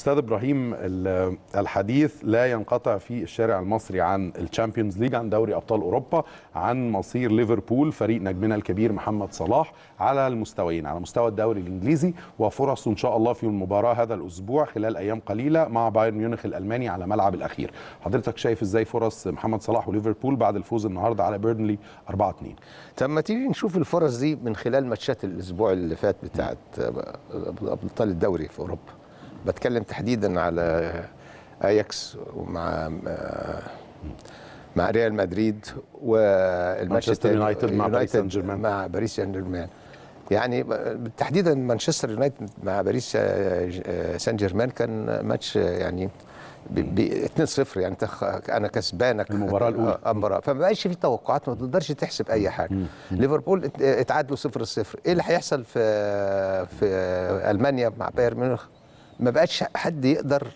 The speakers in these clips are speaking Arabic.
استاذ ابراهيم الحديث لا ينقطع في الشارع المصري عن الشامبيونز ليج عن دوري ابطال اوروبا عن مصير ليفربول فريق نجمنا الكبير محمد صلاح على المستويين على مستوى الدوري الانجليزي وفرصه ان شاء الله في المباراه هذا الاسبوع خلال ايام قليله مع بايرن ميونخ الالماني على ملعب الاخير حضرتك شايف ازاي فرص محمد صلاح وليفربول بعد الفوز النهارده على بيرنلي 4 2 طب ما تيجي نشوف الفرص دي من خلال ماتشات الاسبوع اللي فات بتاعت ابطال الدوري في اوروبا بتكلم تحديدا على اياكس ومع مع ريال مدريد والمانشستر يونايتد مع باريس سان جيرمان مع باريس سان جيرمان يعني تحديدا مانشستر يونايتد مع باريس سان جيرمان كان ماتش يعني 2-0 يعني انا كسبانك المباراه الاولى المباراه فما بقاش في توقعات ما تقدرش تحسب اي حاجه ليفربول اتعادلوا 0-0 ايه اللي هيحصل في في المانيا مع بايرن ميونخ ما بقاش حد يقدر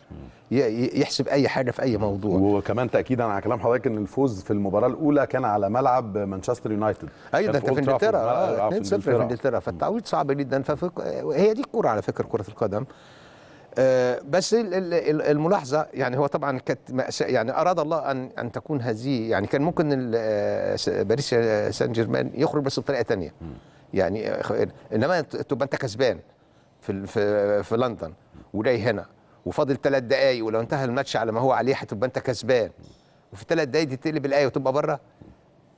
يحسب اي حاجه في اي موضوع وكمان تاكيدا على كلام حضرتك ان الفوز في المباراه الاولى كان على ملعب مانشستر يونايتد ايوه ده انت في انجلترا 2-0 آه، في انجلترا فالتعويض صعب جدا فهي دي الكوره على فكره كره القدم أه بس الملاحظه يعني هو طبعا كانت يعني اراد الله ان ان تكون هذه يعني كان ممكن آه، باريس سان جيرمان يخرج بس بطريقه ثانيه يعني انما تبقى انت كسبان في في, في لندن وجاي هنا وفاضل ثلاث دقائق ولو انتهى الماتش على ما هو عليه هتبقى انت كسبان وفي ثلاث دقائق دي تقلب الايه وتبقى بره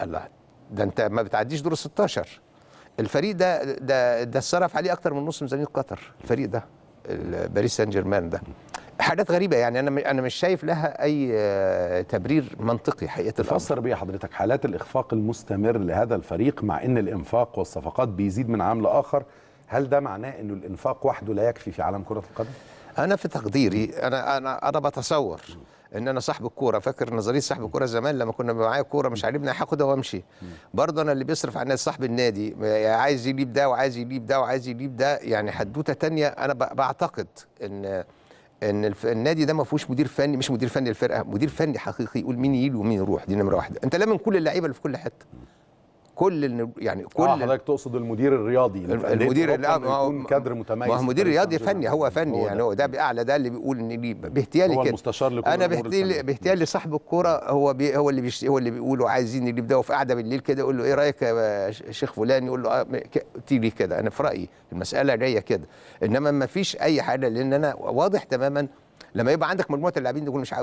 الله ده انت ما بتعديش دور 16 الفريق ده ده ده اتصرف عليه اكتر من نص ميزانيه قطر الفريق ده باريس سان جيرمان ده حاجات غريبه يعني انا انا مش شايف لها اي آه، تبرير منطقي حقيقه تفسر بيه حضرتك حالات الاخفاق المستمر لهذا الفريق مع ان الانفاق والصفقات بيزيد من عام لاخر هل ده معناه انه الانفاق وحده لا يكفي في عالم كره القدم انا في تقديري انا انا انا بتصور ان انا صاحب الكوره فاكر نظريه صاحب الكوره زمان لما كنا معايا كوره مش عاجبني هاخدها وامشي برضه انا اللي بيصرف على صاحب النادي عايز يجيب ده وعايز يجيب ده وعايز يجيب ده يعني حدوته تانية انا بعتقد ان ان النادي ده ما فيهوش مدير فني مش مدير فني الفرقه مدير فني حقيقي يقول مين يجي ومين يروح دي نمره واحده انت لا من كل اللعيبه اللي في كل حته كل يعني آه، كل آه حضرتك تقصد المدير الرياضي المدير اللي آه، هو كادر متميز ما هو مدير رياضي فني هو فني هو يعني هو ده باعلى ده اللي بيقول ان ليه باهتيالي هو المستشار لكل انا باهتيالي صاحب الكوره هو بي هو اللي بيش هو اللي بيقولوا عايزين اللي يبداوا في قاعده بالليل كده يقول له ايه رايك يا شيخ فلان يقول له آه، تيجي كده انا في رايي المساله جايه كده انما ما فيش اي حاجه لان انا واضح تماما لما يبقى عندك مجموعه اللاعبين دول مش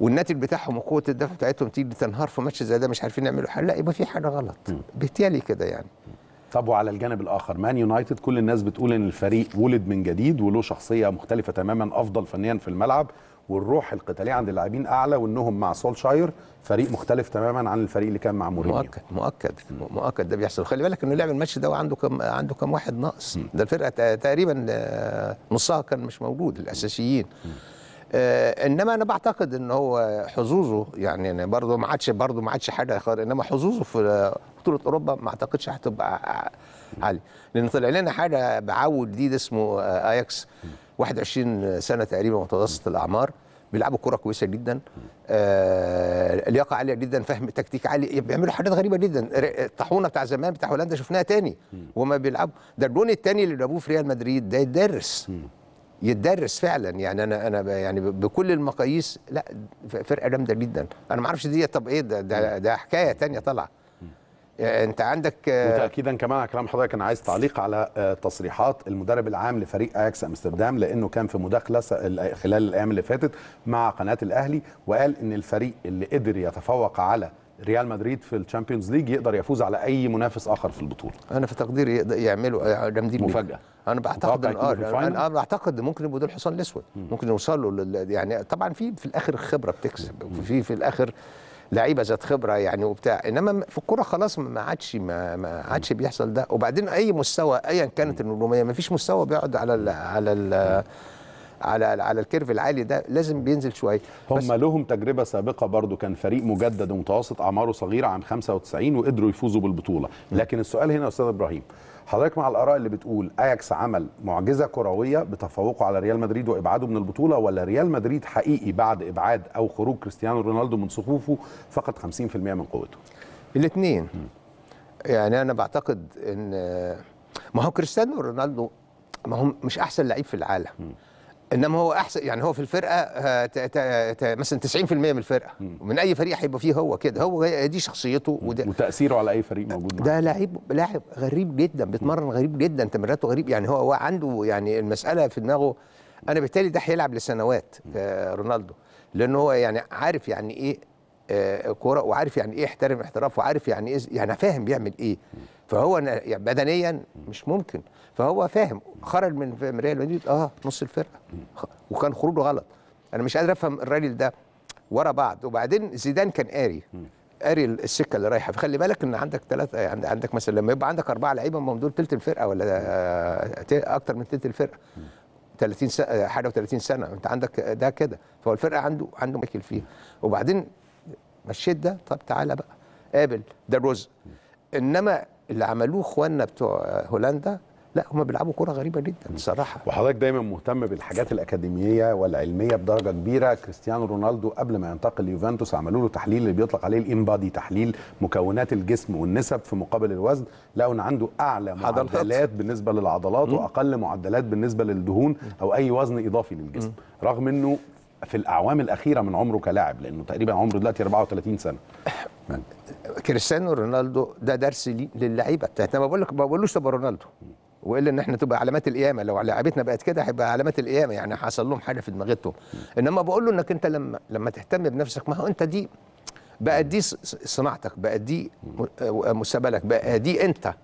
والناتج بتاعهم وقوه الدفع بتاعتهم تيجي تنهار في ماتش زي ده مش عارفين يعملوا حل لا يبقى في حاجه غلط بالتالي كده يعني طب وعلى الجانب الاخر مان يونايتد كل الناس بتقول ان الفريق ولد من جديد وله شخصيه مختلفه تماما افضل فنيا في الملعب والروح القتاليه عند اللاعبين اعلى وانهم مع سولشاير فريق مختلف تماما عن الفريق اللي كان مع مورينيو مؤكد مؤكد مؤكد ده بيحصل خلي بالك انه لعب الماتش ده وعنده كم عنده كم واحد ناقص ده الفرقه تقريبا آه، نصها كان مش موجود الاساسيين مم. آه، انما انا بعتقد ان هو حظوظه يعني انا برضه ما عادش برضه ما عادش حاجه خير انما حظوظه في بطوله اوروبا ما اعتقدش هتبقى عاليه لان طلع لنا حاجه بعود جديد اسمه آه، اياكس 21 سنه تقريبا متوسط الاعمار بيلعبوا كره كويسه جدا آه لياقه عاليه جدا فهم تكتيك عالي بيعملوا حاجات غريبه جدا الطاحونه بتاع زمان بتاع هولندا شفناها تاني وما بيلعبوا ده الجون التاني اللي جابوه في ريال مدريد ده يدرس يتدرس فعلا يعني انا انا يعني بكل المقاييس لا فرقه جامده جدا انا ما اعرفش دي طب ايه ده ده, ده حكايه ثانيه طالعه آه، انت عندك وتاكيدا آه، كمان على كلام حضرتك انا عايز تعليق على آه، تصريحات المدرب العام لفريق اياكس امستردام لانه كان في مداخله خلال الايام اللي فاتت مع قناه الاهلي وقال ان الفريق اللي قدر يتفوق على ريال مدريد في الشامبيونز ليج يقدر يفوز على اي منافس اخر في البطوله انا في تقديري يقدر يعملوا آه، جامدين مفاجاه انا بعتقد ان آه انا بعتقد ممكن يبقوا دول الحصان الاسود ممكن يوصلوا لل... يعني طبعا في في الاخر الخبره بتكسب وفي في الاخر لعيبه ذات خبره يعني وبتاع انما في الكوره خلاص ما عادش ما, ما عادش بيحصل ده وبعدين اي مستوى ايا كانت النجوميه ما فيش مستوى بيقعد على ال على ال على على الكيرف العالي ده لازم بينزل شويه هم لهم تجربه سابقه برضو كان فريق مجدد ومتوسط اعماره صغيره عن 95 وقدروا يفوزوا بالبطوله لكن السؤال هنا يا استاذ ابراهيم حضرتك مع الاراء اللي بتقول اياكس عمل معجزه كرويه بتفوقه على ريال مدريد وابعاده من البطوله ولا ريال مدريد حقيقي بعد ابعاد او خروج كريستيانو رونالدو من صفوفه فقد 50% من قوته الاثنين يعني انا بعتقد ان ما هو كريستيانو رونالدو ما هو مش احسن لعيب في العالم م. انما هو احسن يعني هو في الفرقه آه، مثلا 90% من الفرقه ومن اي فريق هيبقى فيه هو كده هو دي شخصيته وده وتاثيره على اي فريق موجود ده لعيب لاعب غريب جدا بيتمرن غريب جدا تمريراته غريب يعني هو عنده يعني المساله في دماغه انا بالتالي ده هيلعب لسنوات آه، رونالدو لان هو يعني عارف يعني ايه آه، كوره وعارف يعني ايه يحترم احتراف وعارف يعني ايه يعني فاهم بيعمل ايه فهو يعني بدنيا مش ممكن فهو فاهم خرج من ريال مدريد اه نص الفرقه وكان خروجه غلط انا مش قادر افهم الراجل ده ورا بعض وبعدين زيدان كان قاري قاري السكه اللي رايحه فخلي بالك ان عندك ثلاثه يعني عندك مثلا لما يبقى عندك اربعه لعيبه هم دول ثلث الفرقه ولا اكتر من ثلث الفرقه 30 سنه حاجه و30 سنه انت عندك ده كده فهو الفرقه عنده عنده مشاكل فيها وبعدين مشيت ده طب تعالى بقى قابل ده الرزق انما اللي عملوه اخواننا بتوع هولندا لا هم بيلعبوا كره غريبه جدا بصراحه وحضرتك دايما مهتم بالحاجات الاكاديميه والعلميه بدرجه كبيره كريستيانو رونالدو قبل ما ينتقل ليوفنتوس عملوا له تحليل اللي بيطلق عليه الانبادي تحليل مكونات الجسم والنسب في مقابل الوزن لقوا ان عنده اعلى عضلات. معدلات بالنسبه للعضلات واقل معدلات بالنسبه للدهون او اي وزن اضافي للجسم رغم انه في الاعوام الاخيره من عمره كلاعب لانه تقريبا عمره دلوقتي 34 سنه كريستيانو رونالدو ده درس للعيبه انا بقول لك ما بقولوش طب رونالدو والا ان احنا تبقى علامات القيامه لو لعيبتنا بقت كده هيبقى علامات القيامه يعني حصل لهم حاجه في دماغتهم انما بقول له انك انت لما لما تهتم بنفسك ما هو انت دي بقت دي صناعتك بقت دي مستقبلك بقى دي انت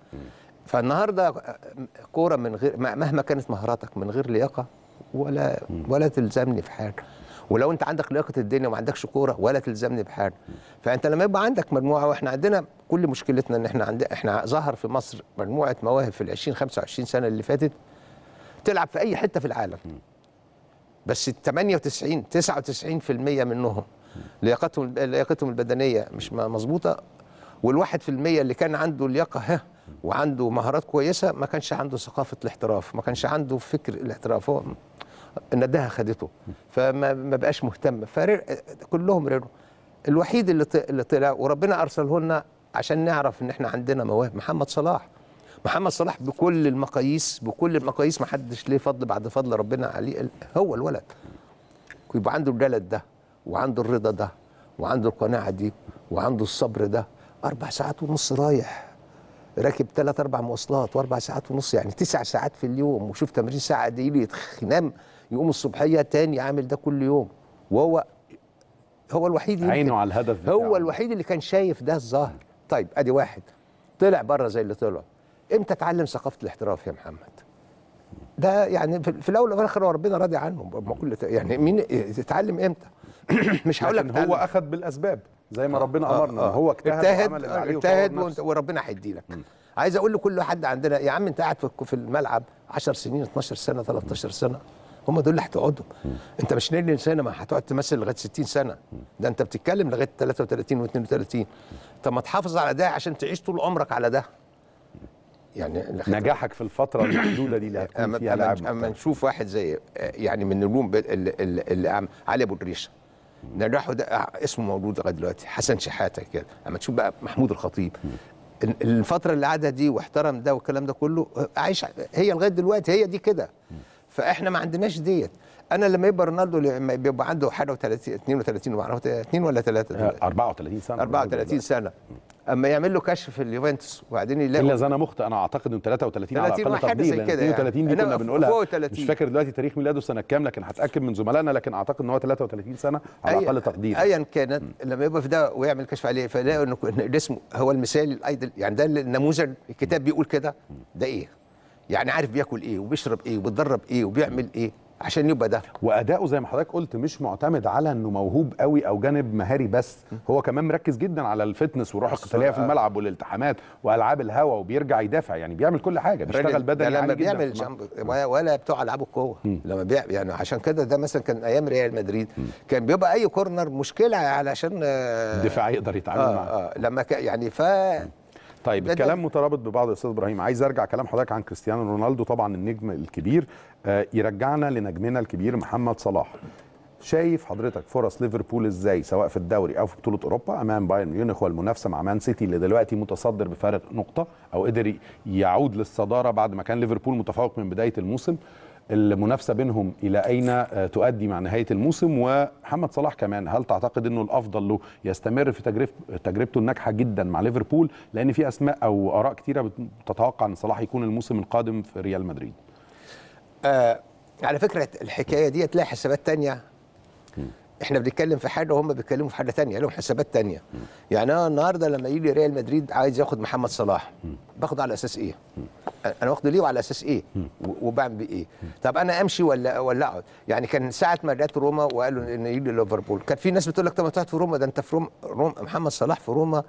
فالنهارده كوره من غير مهما كانت مهاراتك من غير لياقه ولا ولا تلزمني في حاجه ولو انت عندك لياقه الدنيا وما عندكش كوره ولا تلزمني بحاجه فانت لما يبقى عندك مجموعه واحنا عندنا كل مشكلتنا ان احنا عندنا احنا ظهر في مصر مجموعه مواهب في ال 20 25 سنه اللي فاتت تلعب في اي حته في العالم بس 98 99% منهم لياقتهم لياقتهم البدنيه مش مظبوطه وال1% اللي كان عنده لياقة ها وعنده مهارات كويسة ما كانش عنده ثقافة الاحتراف ما كانش عنده فكر الاحتراف هو نداها خدته فما ما بقاش مهتم كلهم رروا الوحيد اللي اللي طلع وربنا ارسله لنا عشان نعرف ان احنا عندنا مواهب محمد صلاح محمد صلاح بكل المقاييس بكل المقاييس ما حدش ليه فضل بعد فضل ربنا عليه هو الولد يبقى عنده الجلد ده وعنده الرضا ده وعنده القناعه دي وعنده الصبر ده اربع ساعات ونص رايح راكب ثلاث اربع مواصلات واربع ساعات ونص يعني تسع ساعات في اليوم وشوف تمرين ساعه دي إيه ينام يقوم الصبحيه تاني عامل ده كل يوم وهو هو الوحيد عينه على الهدف بتاعه هو الوحيد اللي كان شايف ده الظاهر طيب ادي واحد طلع بره زي اللي طلع امتى اتعلم ثقافه الاحتراف يا محمد ده يعني في الاول والاخر ربنا راضي عنه ما كل يعني مين اتعلم امتى مش هقول لك هو اخذ بالاسباب زي ما آه، ربنا آه، امرنا آه آه. هو اجتهد اجتهد, اجتهد وربنا هيدي لك عايز اقول لكل واحد عندنا يا عم انت قاعد في الملعب 10 سنين 12 سنه 13 سنه هم دول اللي هتقعدهم انت مش نيل انسان ما هتقعد تمثل لغايه 60 سنه ده انت بتتكلم لغايه 33 و32 طب ما تحافظ على ده عشان تعيش طول عمرك على ده يعني نجاحك في الفتره المحدوده دي اللي هتكون فيها لاعب اما نشوف واحد زي يعني من النجوم اللي, علي ابو الريشه نجاحه آه، ده اسمه موجود لغايه دلوقتي حسن شحاته كده اما تشوف بقى محمود الخطيب الفتره اللي قعدها دي واحترم ده والكلام ده كله عايش هي لغايه دلوقتي هي دي كده فاحنا ما عندناش ديت انا لما يبقى رونالدو لما بيبقى عنده حاجه و30 32 ما اعرفش 2 ولا 3 34 سنه 34 سنه اما يعمل له كشف في اليوفنتوس وبعدين يلاقي الا اذا انا مخطئ انا اعتقد ان 33 على اقل تقدير 32 دي كنا بنقولها فوق 30. مش فاكر دلوقتي تاريخ ميلاده سنه كام لكن هتاكد من زملائنا لكن اعتقد ان هو 33 سنه على اقل تقدير ايا كانت لما يبقى في ده ويعمل كشف عليه فيلاقوا ان الاسم هو المثال الايدل يعني ده النموذج الكتاب بيقول كده ده ايه يعني عارف بياكل ايه وبيشرب ايه وبيتدرب ايه وبيعمل ايه عشان يبقى ده واداؤه زي ما حضرتك قلت مش معتمد على انه موهوب قوي او جانب مهاري بس هو كمان مركز جدا على الفتنس والروح القتاليه في الملعب والالتحامات والعاب الهوا وبيرجع يدافع يعني بيعمل كل حاجه بيشتغل بدني لما بيعمل جنب ولا بتوع العاب القوه لما بيع يعني عشان كده ده مثلا كان ايام ريال مدريد م. كان بيبقى اي كورنر مشكله علشان آه، الدفاع يقدر يتعامل آه معاه آه لما يعني ف طيب الكلام مترابط ببعض يا استاذ ابراهيم عايز ارجع كلام حضرتك عن كريستيانو رونالدو طبعا النجم الكبير آه، يرجعنا لنجمنا الكبير محمد صلاح شايف حضرتك فرص ليفربول ازاي سواء في الدوري او في بطوله اوروبا امام بايرن ميونخ والمنافسه مع مان سيتي اللي دلوقتي متصدر بفارق نقطه او قدر يعود للصداره بعد ما كان ليفربول متفوق من بدايه الموسم المنافسه بينهم الى اين آه، تؤدي مع نهايه الموسم ومحمد صلاح كمان هل تعتقد انه الافضل له يستمر في تجربته تجربته الناجحه جدا مع ليفربول لان في اسماء او اراء كثيره بتتوقع ان صلاح يكون الموسم القادم في ريال مدريد آه على فكره الحكايه دي لها حسابات تانية احنا بنتكلم في حاجه وهم بيتكلموا في حاجه ثانيه لهم حسابات ثانيه يعني انا النهارده لما يجي ريال مدريد عايز ياخد محمد صلاح باخده على اساس ايه انا واخده ليه وعلى اساس ايه وبعمل بيه ايه طب انا امشي ولا ولا اقعد يعني كان ساعه ما جات روما وقالوا ان يجي ليفربول كان في ناس بتقول لك طب ما تقعد في روما ده انت في روما, روما محمد صلاح في روما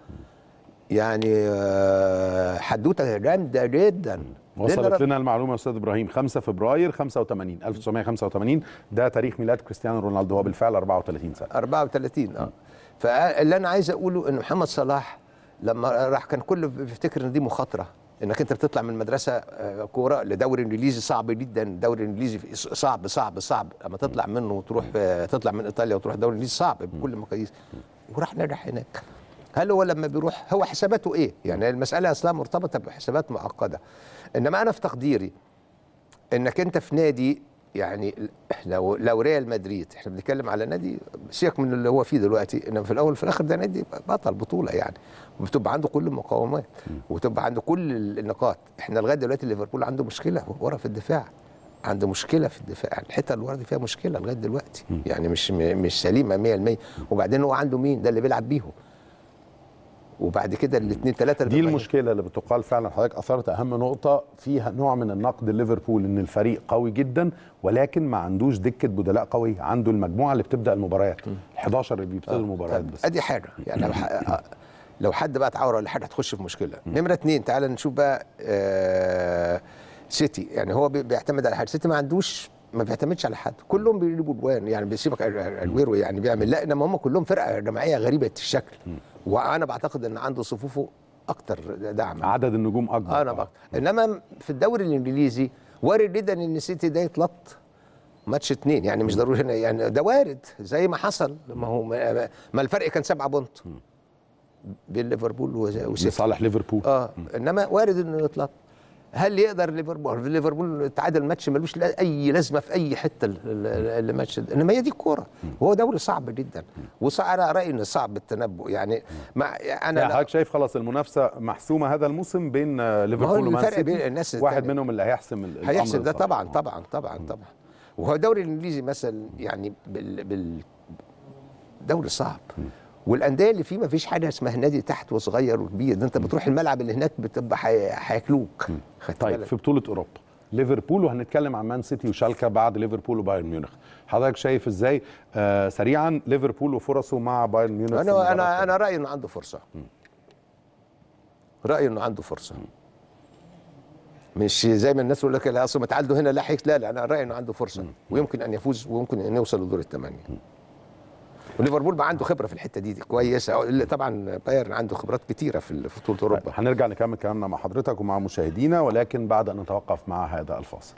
يعني آه، حدوته جامده جدا وصلت لنا المعلومه يا استاذ ابراهيم 5 فبراير 85 1985 ده تاريخ ميلاد كريستيانو رونالدو هو بالفعل 34 سنه 34 اه فاللي انا عايز اقوله ان محمد صلاح لما راح كان كله بيفتكر ان دي مخاطره انك انت بتطلع من مدرسة آه، كوره لدوري انجليزي صعب جدا الدوري الانجليزي صعب صعب صعب اما تطلع منه وتروح آه، تطلع من ايطاليا وتروح الدوري الانجليزي صعب بكل المقاييس وراح نجح هناك هل هو لما بيروح هو حساباته ايه يعني المساله اصلا مرتبطه بحسابات معقده انما انا في تقديري انك انت في نادي يعني لو لو ريال مدريد احنا بنتكلم على نادي سيبك من اللي هو فيه دلوقتي انما في الاول وفي الاخر ده نادي بطل بطوله يعني وبتبقى عنده كل المقومات وتبقى عنده كل النقاط احنا لغايه دلوقتي ليفربول عنده مشكله ورا في الدفاع عنده مشكله في الدفاع يعني الحته اللي ورا دي فيها مشكله لغايه دلوقتي يعني مش مش سليمه 100% وبعدين هو عنده مين ده اللي بيلعب بيهم وبعد كده الاثنين ثلاثه دي المشكله اللي بتقال فعلا حضرتك اثرت اهم نقطه فيها نوع من النقد ليفربول ان الفريق قوي جدا ولكن ما عندوش دكه بدلاء قوي عنده المجموعه اللي بتبدا المباريات 11 اللي بيبتدوا آه. المباريات طيب، بس ادي حاجه يعني آه، لو, حد بقى اتعور ولا حاجه هتخش في مشكله نمره اثنين تعال نشوف بقى آه سيتي يعني هو بيعتمد على حاجه سيتي ما عندوش ما بيعتمدش على حد كلهم بيجيبوا جوان يعني بيسيبك الويرو يعني بيعمل لا انما هم كلهم فرقه جماعيه غريبه الشكل وانا بعتقد ان عنده صفوفه اكتر دعم عدد النجوم اكبر انا بقى. انما في الدوري الانجليزي وارد جدا ان السيتي ده يتلط ماتش اتنين يعني مش ضروري يعني ده وارد زي ما حصل ما هو ما الفرق كان سبعة بونت بين ليفربول وسيتي لصالح ليفربول اه انما وارد انه يتلط هل يقدر ليفربول ليفربول تعادل ماتش ملوش اي لازمه في اي حته الماتش انما هي دي الكوره وهو دوري صعب جدا وانا رايي ان صعب التنبؤ يعني مع انا يعني حضرتك شايف خلاص المنافسه محسومه هذا الموسم بين آه، ليفربول ومان سيتي بين الناس واحد منهم اللي هيحسم هيحسم ده طبعا طبعا طبعا طبعا وهو الدوري الانجليزي مثلا يعني بال, بال دوري صعب والانديه اللي فيه ما فيش حاجه اسمها نادي تحت وصغير وكبير ده انت بتروح الملعب اللي هناك بتبقى هياكلوك طيب بالك. في بطوله اوروبا ليفربول وهنتكلم عن مان سيتي وشالكا بعد ليفربول وبايرن ميونخ حضرتك شايف ازاي آه سريعا ليفربول وفرصه مع بايرن ميونخ انا انا انا رايي انه عنده فرصه رايي انه عنده فرصه مش زي ما الناس يقول لك اصل ما تعادلوا هنا لا لا لا انا رايي انه عنده فرصه م. ويمكن ان يفوز ويمكن ان يوصل لدور الثمانيه وليفربول بقى عنده خبره في الحته دي, دي كويسه طبعا بايرن عنده خبرات كتيره في بطوله اوروبا هنرجع نكمل كلامنا مع حضرتك ومع مشاهدينا ولكن بعد ان نتوقف مع هذا الفاصل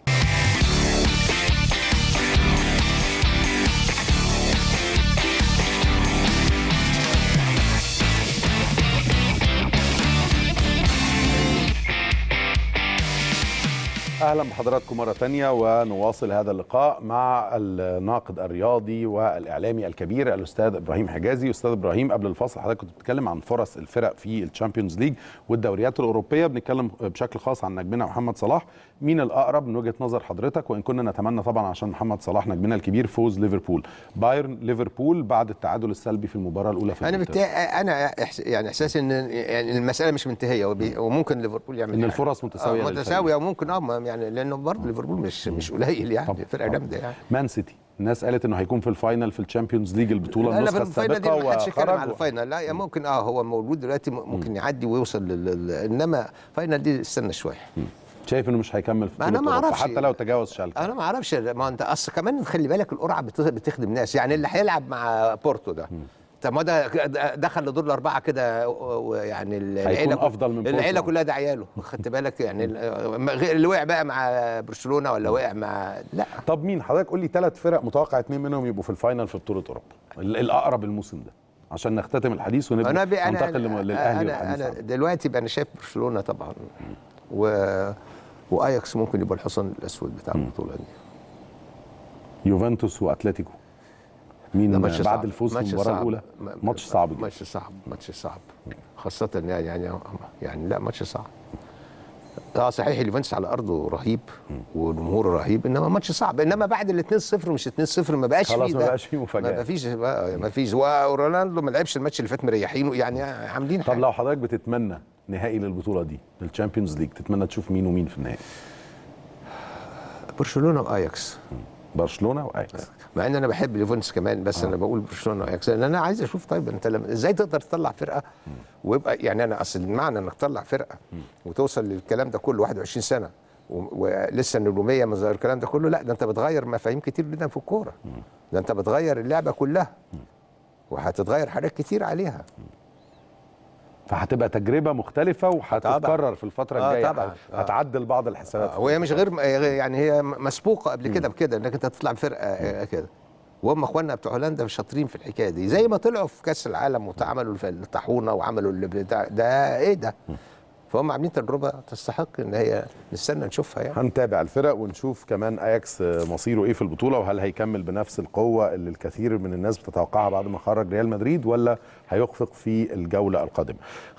أهلا بحضراتكم مرة تانية ونواصل هذا اللقاء مع الناقد الرياضي والإعلامي الكبير الأستاذ إبراهيم حجازي أستاذ إبراهيم قبل الفصل حضرتك كنت بتتكلم عن فرص الفرق في الشامبيونز ليج والدوريات الأوروبية بنتكلم بشكل خاص عن نجمنا محمد صلاح مين الأقرب من وجهة نظر حضرتك وإن كنا نتمنى طبعا عشان محمد صلاح نجمنا الكبير فوز ليفربول بايرن ليفربول بعد التعادل السلبي في المباراة الأولى في أنا بتا... أنا إحس... يعني إحساسي إن يعني المسألة مش منتهية وممكن ليفربول يعمل إن يعني. الفرص متساوية آه، متساوية وممكن أه يعني يعني لانه برضه ليفربول مش مش قليل يعني فرقه جامده يعني مان سيتي الناس قالت انه هيكون في الفاينل في الشامبيونز ليج البطوله النسخه السابقه دي ما حدش يتكلم على الفاينل لا ممكن اه هو موجود دلوقتي ممكن يعدي ويوصل لل... انما فاينل دي استنى شويه شايف انه مش هيكمل في انا ما اعرفش حتى لو تجاوز شالكه انا ما اعرفش ما انت اصل كمان خلي بالك القرعه بتخدم ناس يعني اللي هيلعب مع بورتو ده م. طب ما ده دخل لدور الاربعه كده يعني العيله افضل من العيله كلها ده عياله خدت بالك يعني اللي وقع بقى مع برشلونه ولا وقع مع لا طب مين حضرتك قول لي ثلاث فرق متوقع اثنين منهم يبقوا في الفاينل في بطوله اوروبا الاقرب الموسم ده عشان نختتم الحديث ونبدا ننتقل للاهلي انا انا دلوقتي بقى انا شايف برشلونه طبعا و... واياكس ممكن يبقى الحصان الاسود بتاع البطوله دي يوفنتوس واتلتيكو مين ماتش بعد الفوز في المباراه الاولى ماتش صعب جدا ماتش صعب ماتش صعب خاصه يعني يعني يعني لا ماتش صعب اه صحيح اليوفنتوس على ارضه رهيب والجمهور رهيب انما ماتش صعب انما بعد ال 2-0 مش 2-0 ما بقاش فيه خلاص ما بقاش فيه مفاجاه ما فيش ما فيش ورونالدو ما لعبش الماتش اللي فات مريحينه يعني عاملين طب حاجة. لو حضرتك بتتمنى نهائي للبطوله دي للتشامبيونز ليج تتمنى تشوف مين ومين في النهائي برشلونه واياكس برشلونه واياكس مع ان انا بحب ليفونس كمان بس آه. انا بقول برشلونه واياكس لان انا عايز اشوف طيب انت لما ازاي تقدر تطلع فرقه ويبقى يعني انا اصل المعنى انك تطلع فرقه وتوصل للكلام ده كله 21 سنه ولسه النجوميه ما ظهر الكلام ده كله لا ده انت بتغير مفاهيم كتير جدا في الكوره ده انت بتغير اللعبه كلها وهتتغير حاجات كتير عليها فهتبقى تجربه مختلفه وهتتكرر في الفتره آه الجايه طبعا آه هتعدل بعض الحسابات آه وهي مش غير يعني هي مسبوقه قبل كده بكده انك انت تطلع بفرقه آه، كده وهم اخواننا بتوع هولندا شاطرين في الحكايه دي زي ما طلعوا في كاس العالم وعملوا الطاحونه وعملوا اللي بتاع ده ايه ده فهم عاملين تجربه تستحق ان هي نستنى نشوفها يعني هنتابع الفرق ونشوف كمان اياكس مصيره ايه في البطوله وهل هيكمل بنفس القوه اللي الكثير من الناس بتتوقعها بعد ما خرج ريال مدريد ولا هيخفق في الجوله القادمه